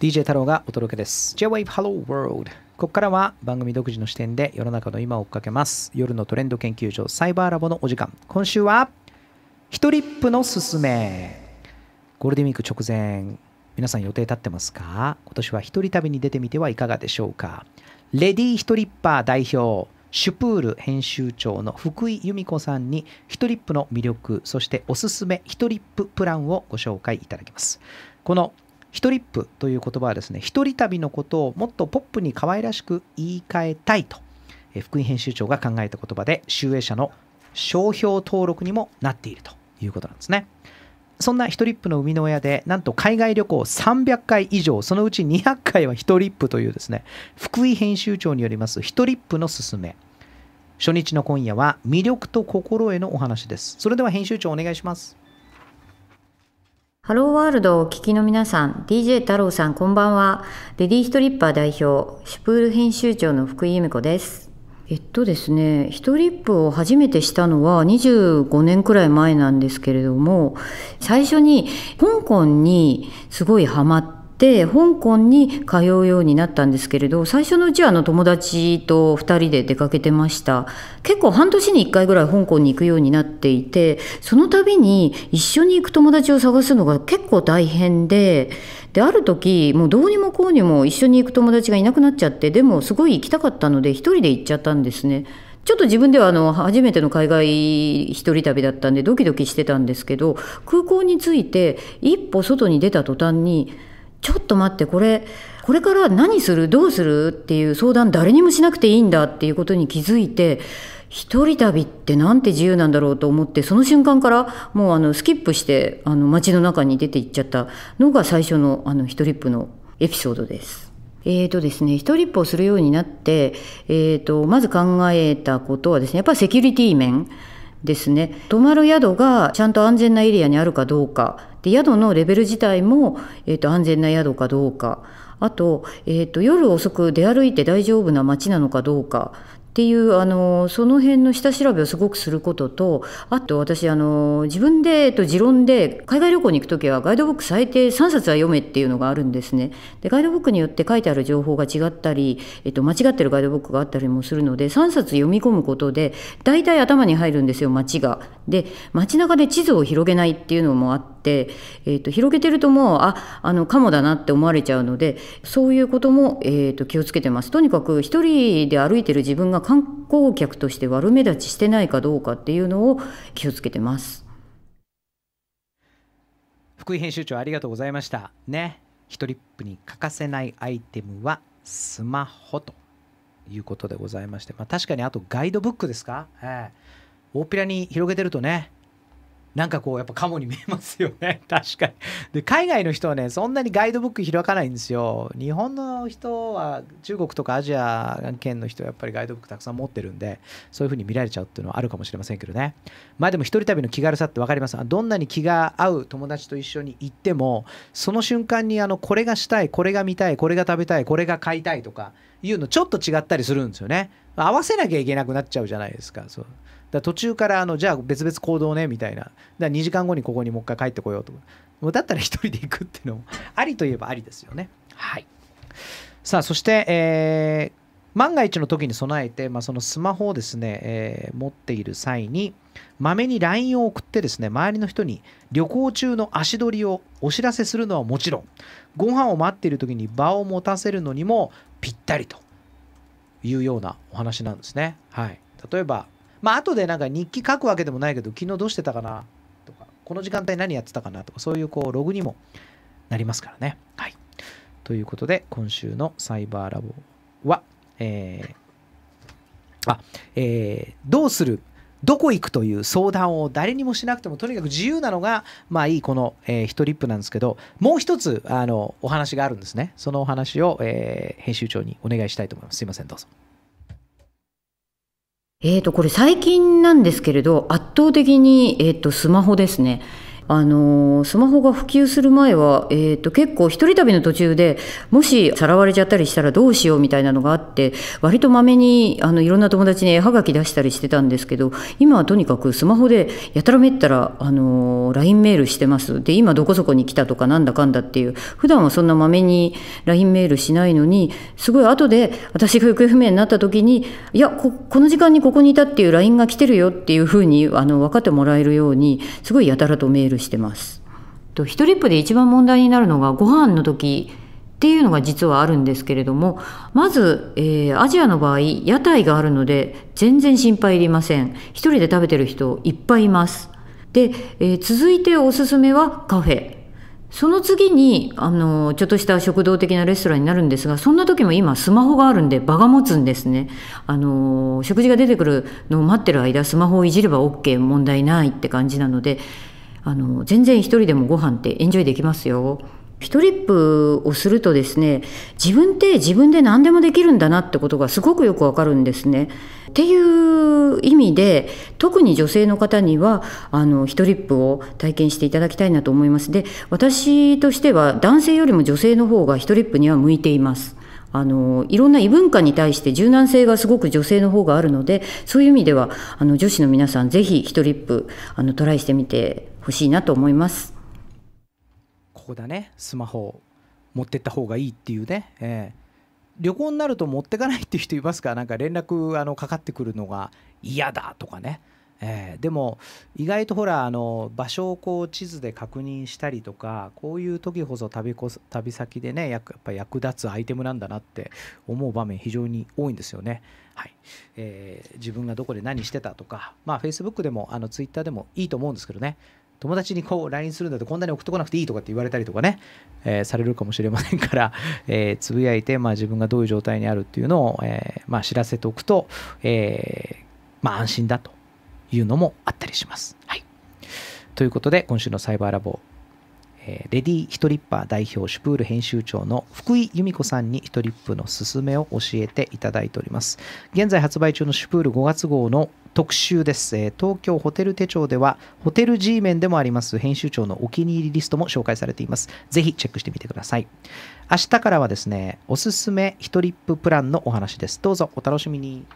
DJ 太郎がお届けです J-Wave Hello World ここからは番組独自の視点で世の中の今を追っかけます夜のトレンド研究所サイバーラボのお時間今週は一人っぷのすすめゴールデンウィーク直前皆さん予定立ってますか今年は一人旅に出てみてはいかがでしょうかレディー一人っぱ代表シュプール編集長の福井由美子さんに一人っぷの魅力そしておすすめ一人っぷプランをご紹介いただきますこの一人っぷという言葉はですね一人旅のことをもっとポップに可愛らしく言い換えたいと福井編集長が考えた言葉で集英社の商標登録にもなっているということなんですねそんな一人っぷの生みの親でなんと海外旅行300回以上そのうち200回は一人っぷというですね福井編集長によります一人っぷのすすめ初日の今夜は魅力と心へのお話ですそれでは編集長お願いしますハローワールドをお聞きの皆さん、DJ 太郎さんこんばんは。レディーストリッパー代表、シュプール編集長の福井由美子です。えっとですね、ヒトリップを初めてしたのは25年くらい前なんですけれども、最初に香港にすごいハマって、で香港に通うようになったんですけれど最初のうちはあの友達と2人で出かけてました結構半年に1回ぐらい香港に行くようになっていてその度に一緒に行く友達を探すのが結構大変でである時もうどうにもこうにも一緒に行く友達がいなくなっちゃってでもすごい行きたかったので1人で行っちゃったんですね。ちょっと自分ではあの初めての海外一人旅だったんでドキドキしてたんですけど空港に着いて一歩外に出た途端にちょっと待ってこれこれから何するどうするっていう相談誰にもしなくていいんだっていうことに気づいて一人旅ってなんて自由なんだろうと思ってその瞬間からもうあのスキップしてあの街の中に出て行っちゃったのが最初のあの一人っぽのエピソードです。えーとですね、一人っぽをするようになって、えーとまず考えたことはですねやっぱりセキュリティ面。ですね泊まる宿がちゃんと安全なエリアにあるかどうかで宿のレベル自体も、えーと、安全な宿かどうかあと,、えーと夜遅く出歩いて大丈夫な街なのかどうかっていうあのその辺の下調べをすごくすることとあと私あの自分でえっと持論で海外旅行に行く時はガイドブック最低3冊は読めっていうのがあるんですねでガイドブックによって書いてある情報が違ったり、えっと、間違ってるガイドブックがあったりもするので3冊読み込むことで大体頭に入るんですよ街が。で街中で地図を広げないっていうのもあって。、えーと、と広げてるともうああのかもだなって思われちゃうのでそういうことも、えーと、と気をつけてますとにかく一人で歩いてる自分が観光客として悪目立ちしてないかどうかっていうのを気をつけてます福井編集長ありがとうございましたね一人っぷに欠かせないアイテムはスマホということでございまして、まあ、確かにあとガイドブックですか、えー、大っぴらに広げてるとねなんかこうやっぱカモに見えますよね 確かにで海外の人はねそんなにガイドブック開かないんですよ日本の人は中国とかアジア圏の人はやっぱりガイドブックたくさん持ってるんでそういう風に見られちゃうっていうのはあるかもしれませんけどねまあでも一人旅の気軽さって分かりますどんなに気が合う友達と一緒に行ってもその瞬間にあのこれがしたいこれが見たいこれが食べたいこれが買いたいとかいうのちょっと違ったりするんですよね合わせなきゃいけなくなっちゃうじゃないですかそうだ途中からあのじゃあ別々行動ねみたいなだ2時間後にここにもう一回帰ってこようともうだったら1人で行くっていうのもありといえばありですよねはいさあそして、えー、万が一の時に備えて、まあ、そのスマホをですね、えー、持っている際にまめに LINE を送ってですね周りの人に旅行中の足取りをお知らせするのはもちろんご飯を待っている時に場を持たせるのにもぴったりというようなお話なんですね。はい、例えば、まあ後でなんか日記書くわけでもないけど昨日どうしてたかなとかこの時間帯何やってたかなとかそういうこうログにもなりますからね。はい、ということで今週のサイバーラボはえー、あ、えー、どうするどこ行くという相談を誰にもしなくてもとにかく自由なのがまあいいこの、えー、ヒトリップなんですけどもう一つあのお話があるんですねそのお話を、えー、編集長にお願いしたいと思いますすいませんどうぞえっ、ー、とこれ最近なんですけれど圧倒的に、えーと、とスマホですねあのスマホが普及する前は、えーと、結構一人旅の途中でもしさらわれちゃったりしたらどうしようみたいなのがあって割とまめにあのいろんな友達に絵はがき出したりしてたんですけど今はとにかくスマホでやたらめったらあの LINE メールしてますで今どこそこに来たとかなんだかんだっていう普段はそんなまめに LINE メールしないのにすごい後で私が行方不明になった時にいやこの時間にここにいたっていう LINE が来てるよっていうふうにあの分かってもらえるようにすごいやたらとメールしてます。と一人っ子で一番問題になるのがご飯の時っていうのが実はあるんですけれどもまず、えー、アジアの場合屋台があるので全然心配いりません一人で食べてる人いっぱいいますで、えー、続いておすすめはカフェその次にあのちょっとした食堂的なレストランになるんですがそんな時も今スマホがあるんで場が持つんですねあの食事が出てくるのを待ってる間スマホをいじれば OK 問題ないって感じなのであの全然一人でもご飯ってエンジョイできますよ。一トリップをするとですね自分って自分で何でもできるんだなってことがすごくよくわかるんですね。っていう意味で特に女性の方にはあのヒトリップを体験していただきたいなと思いますで私としては男性よりも女性の方が一トリップには向いています。あのいろんな異文化に対して柔軟性がすごく女性の方があるのでそういう意味ではあの女子の皆さんぜひ一トリップあのトライしてみてほしいなと思います。ここだねスマホを持ってった方がいいっていうね、えー、旅行になると持ってかないっていう人いますかなんか連絡あのかかってくるのが嫌だとかね、えー、でも意外とほらあの場所をこう地図で確認したりとかこういう時こそ旅こ旅先でねやっぱ役立つアイテムなんだなって思う場面非常に多いんですよね。はいえー、自分がどこで何してたとか、まあ、Facebook でもあの Twitter でもいいと思うんですけどね友達にこう LINE するんだとこんなに送ってこなくていいとかって言われたりとかね、えー、されるかもしれませんから、えー、つぶやいて、まあ、自分がどういう状態にあるっていうのを、えー、まあ、知らせておくと、えまあ、安心だというのもあったりします。はい、ということで今週のサイバーラボレディヒトリッパー代表シュプール編集長の福井由美子さんにヒトリップのすすめを教えていただいております現在発売中のシュプール5月号の特集です、えー、東京ホテル手帳ではホテル G 面でもあります編集長のお気に入りリストも紹介されていますぜひチェックしてみてください明日からはですねおすすめ一人っぷプランのお話ですどうぞお楽しみに